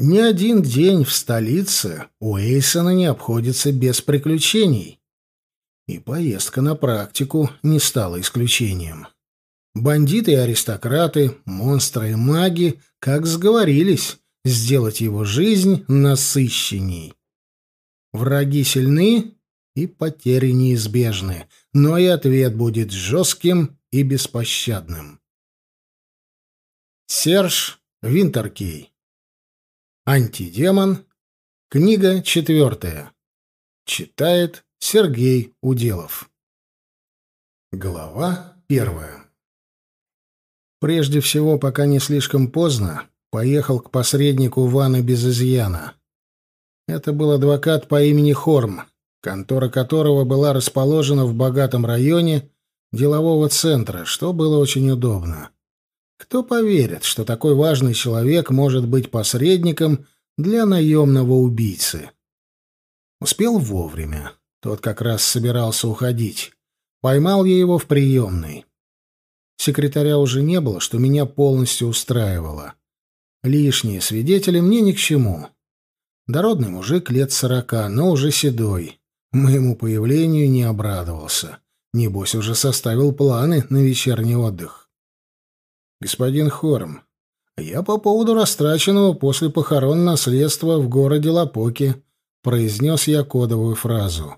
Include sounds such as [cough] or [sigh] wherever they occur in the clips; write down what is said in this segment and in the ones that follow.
Ни один день в столице у Эйсона не обходится без приключений. И поездка на практику не стала исключением. Бандиты и аристократы, монстры и маги, как сговорились, сделать его жизнь насыщенней. Враги сильны, и потери неизбежны, но и ответ будет жестким и беспощадным. Серж Винтеркей Антидемон. Книга четвертая. Читает Сергей Уделов. Глава первая. Прежде всего, пока не слишком поздно, поехал к посреднику Ваны без изъяна. Это был адвокат по имени Хорм, контора которого была расположена в богатом районе делового центра, что было очень удобно. Кто поверит, что такой важный человек может быть посредником для наемного убийцы? Успел вовремя. Тот как раз собирался уходить. Поймал я его в приемной. Секретаря уже не было, что меня полностью устраивало. Лишние свидетели мне ни к чему. Дородный мужик лет сорока, но уже седой. Моему появлению не обрадовался. Небось, уже составил планы на вечерний отдых господин Хорм, я по поводу растраченного после похорон наследства в городе Лапоки», — произнес я кодовую фразу.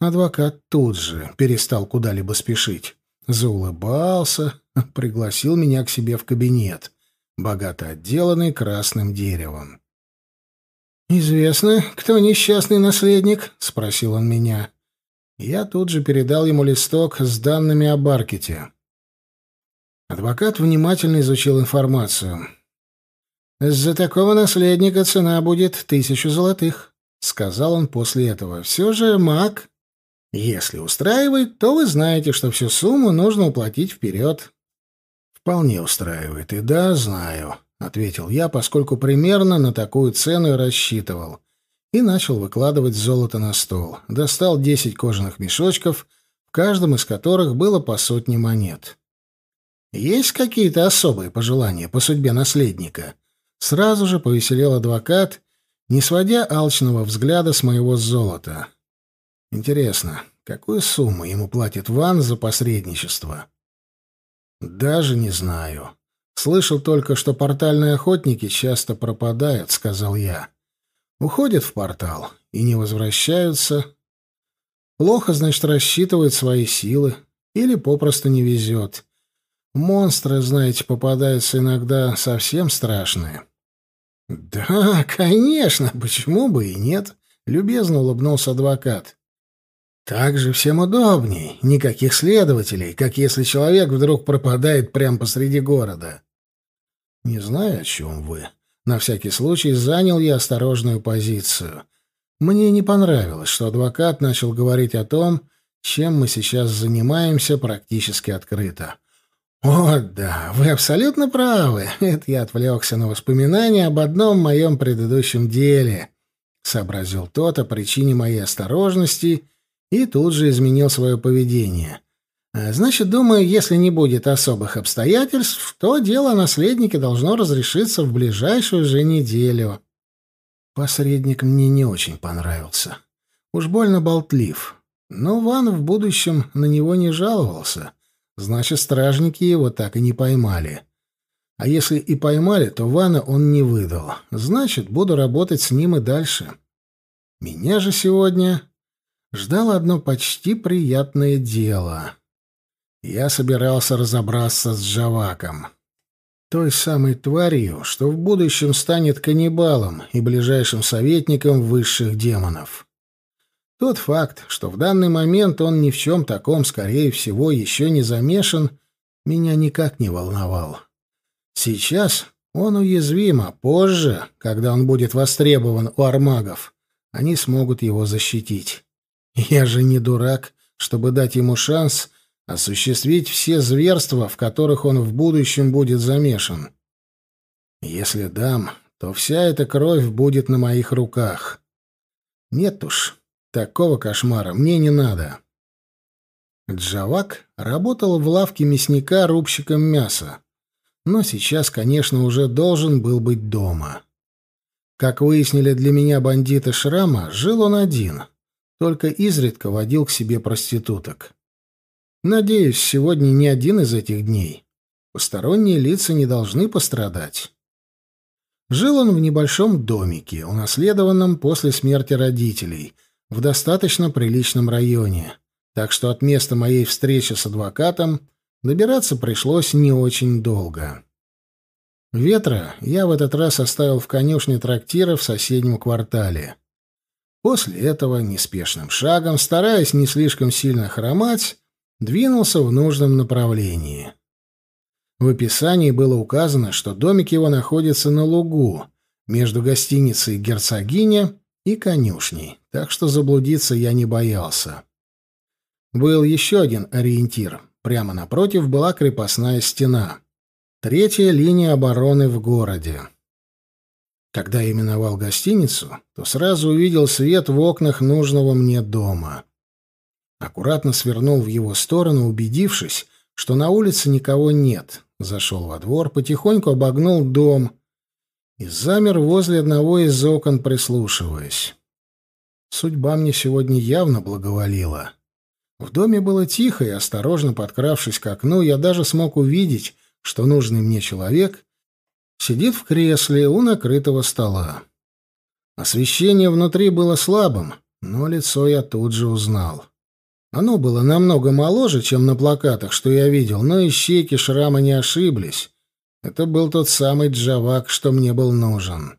Адвокат тут же перестал куда-либо спешить. Заулыбался, [laughs] пригласил меня к себе в кабинет, богато отделанный красным деревом. «Известно, кто несчастный наследник?» — спросил он меня. Я тут же передал ему листок с данными о Баркете. Адвокат внимательно изучил информацию. «За такого наследника цена будет тысячу золотых», — сказал он после этого. «Все же маг. Если устраивает, то вы знаете, что всю сумму нужно уплатить вперед». «Вполне устраивает, и да, знаю», — ответил я, поскольку примерно на такую цену и рассчитывал. И начал выкладывать золото на стол. Достал десять кожаных мешочков, в каждом из которых было по сотне монет. Есть какие-то особые пожелания по судьбе наследника? Сразу же повеселел адвокат, не сводя алчного взгляда с моего золота. Интересно, какую сумму ему платит Ван за посредничество? Даже не знаю. Слышал только, что портальные охотники часто пропадают, сказал я. Уходят в портал и не возвращаются. Плохо, значит, рассчитывают свои силы или попросту не везет. Монстры, знаете, попадаются иногда совсем страшные. Да, [laughs] конечно, почему бы и нет, любезно улыбнулся адвокат. Так же всем удобней, никаких следователей, как если человек вдруг пропадает прямо посреди города. Не знаю, о чем вы. На всякий случай занял я осторожную позицию. Мне не понравилось, что адвокат начал говорить о том, чем мы сейчас занимаемся практически открыто. «О, да, вы абсолютно правы. Это я отвлекся на воспоминания об одном моем предыдущем деле», — сообразил тот о причине моей осторожности и тут же изменил свое поведение. А, «Значит, думаю, если не будет особых обстоятельств, то дело о наследнике должно разрешиться в ближайшую же неделю». Посредник мне не очень понравился. Уж больно болтлив. Но Ван в будущем на него не жаловался — Значит, стражники его так и не поймали. А если и поймали, то Вана он не выдал. Значит, буду работать с ним и дальше. Меня же сегодня ждало одно почти приятное дело. Я собирался разобраться с Джаваком. Той самой тварью, что в будущем станет каннибалом и ближайшим советником высших демонов. Тот факт, что в данный момент он ни в чем таком, скорее всего, еще не замешан, меня никак не волновал. Сейчас он уязвим, а позже, когда он будет востребован у армагов, они смогут его защитить. Я же не дурак, чтобы дать ему шанс осуществить все зверства, в которых он в будущем будет замешан. Если дам, то вся эта кровь будет на моих руках. Нет уж, Такого кошмара мне не надо. Джавак работал в лавке мясника рубщиком мяса, но сейчас, конечно, уже должен был быть дома. Как выяснили для меня бандиты Шрама, жил он один, только изредка водил к себе проституток. Надеюсь, сегодня не один из этих дней. Посторонние лица не должны пострадать. Жил он в небольшом домике, унаследованном после смерти родителей — в достаточно приличном районе, так что от места моей встречи с адвокатом добираться пришлось не очень долго. Ветра я в этот раз оставил в конюшне трактира в соседнем квартале. После этого неспешным шагом, стараясь не слишком сильно хромать, двинулся в нужном направлении. В описании было указано, что домик его находится на лугу, между гостиницей «Герцогиня» и конюшней, так что заблудиться я не боялся. Был еще один ориентир. Прямо напротив была крепостная стена. Третья линия обороны в городе. Когда я именовал гостиницу, то сразу увидел свет в окнах нужного мне дома. Аккуратно свернул в его сторону, убедившись, что на улице никого нет. Зашел во двор, потихоньку обогнул дом — и замер возле одного из окон, прислушиваясь. Судьба мне сегодня явно благоволила. В доме было тихо, и, осторожно подкравшись к окну, я даже смог увидеть, что нужный мне человек сидит в кресле у накрытого стола. Освещение внутри было слабым, но лицо я тут же узнал. Оно было намного моложе, чем на плакатах, что я видел, но и щеки шрама не ошиблись. Это был тот самый джавак, что мне был нужен.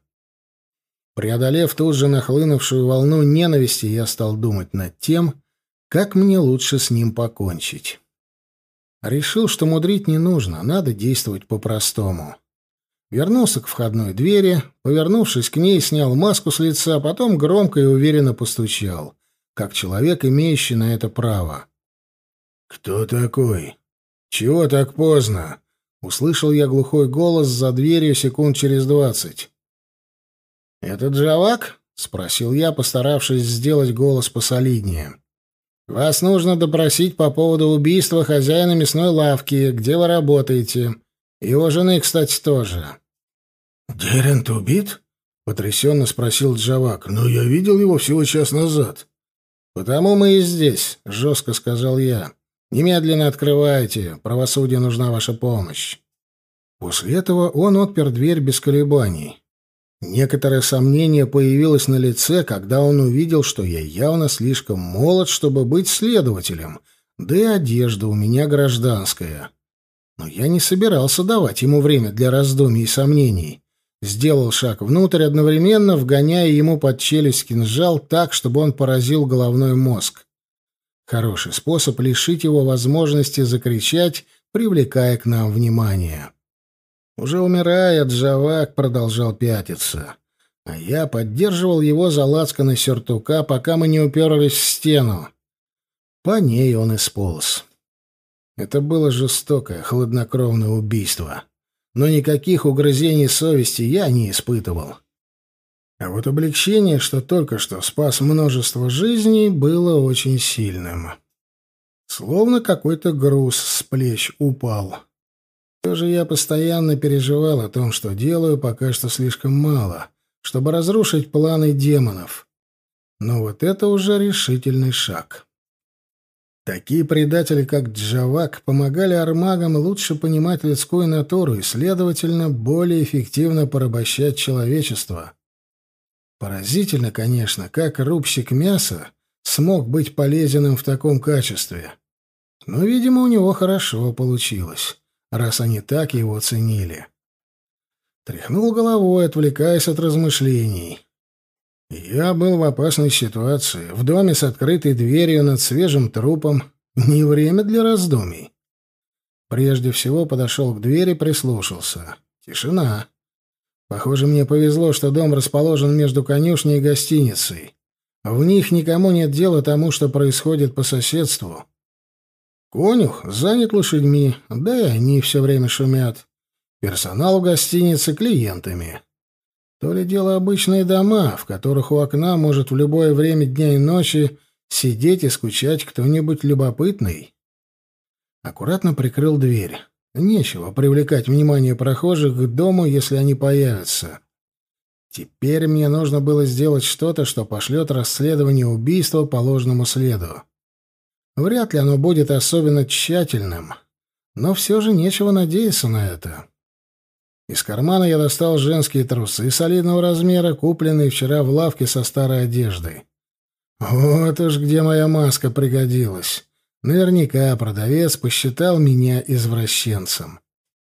Преодолев тут же нахлынувшую волну ненависти, я стал думать над тем, как мне лучше с ним покончить. Решил, что мудрить не нужно, надо действовать по-простому. Вернулся к входной двери, повернувшись к ней, снял маску с лица, потом громко и уверенно постучал, как человек, имеющий на это право. «Кто такой? Чего так поздно?» Услышал я глухой голос за дверью секунд через двадцать. «Это Джавак?» — спросил я, постаравшись сделать голос посолиднее. «Вас нужно допросить по поводу убийства хозяина мясной лавки, где вы работаете. Его жены, кстати, тоже». «Дерент убит?» — потрясенно спросил Джавак. «Но я видел его всего час назад». «Потому мы и здесь», — жестко сказал я. Немедленно открывайте. Правосудию нужна ваша помощь». После этого он отпер дверь без колебаний. Некоторое сомнение появилось на лице, когда он увидел, что я явно слишком молод, чтобы быть следователем, да и одежда у меня гражданская. Но я не собирался давать ему время для раздумий и сомнений. Сделал шаг внутрь, одновременно вгоняя ему под челюсть кинжал так, чтобы он поразил головной мозг. Хороший способ лишить его возможности закричать, привлекая к нам внимание. Уже умирая, а Джавак продолжал пятиться. А я поддерживал его за лацканы сюртука, пока мы не уперлись в стену. По ней он и сполз. Это было жестокое, хладнокровное убийство. Но никаких угрызений совести я не испытывал. А вот облегчение, что только что спас множество жизней, было очень сильным. Словно какой-то груз с плеч упал. Все же я постоянно переживал о том, что делаю пока что слишком мало, чтобы разрушить планы демонов. Но вот это уже решительный шаг. Такие предатели, как Джавак, помогали армагам лучше понимать людскую натуру и, следовательно, более эффективно порабощать человечество. Поразительно, конечно, как рубщик мяса смог быть полезным в таком качестве. Но, видимо, у него хорошо получилось, раз они так его ценили. Тряхнул головой, отвлекаясь от размышлений. Я был в опасной ситуации, в доме с открытой дверью над свежим трупом. Не время для раздумий. Прежде всего подошел к двери, прислушался. Тишина. Похоже, мне повезло, что дом расположен между конюшней и гостиницей. В них никому нет дела тому, что происходит по соседству. Конюх занят лошадьми, да и они все время шумят. Персонал в гостинице клиентами. То ли дело обычные дома, в которых у окна может в любое время дня и ночи сидеть и скучать кто-нибудь любопытный. Аккуратно прикрыл дверь. Нечего привлекать внимание прохожих к дому, если они появятся. Теперь мне нужно было сделать что-то, что пошлет расследование убийства по ложному следу. Вряд ли оно будет особенно тщательным, но все же нечего надеяться на это. Из кармана я достал женские трусы солидного размера, купленные вчера в лавке со старой одеждой. Вот уж где моя маска пригодилась. Наверняка продавец посчитал меня извращенцем.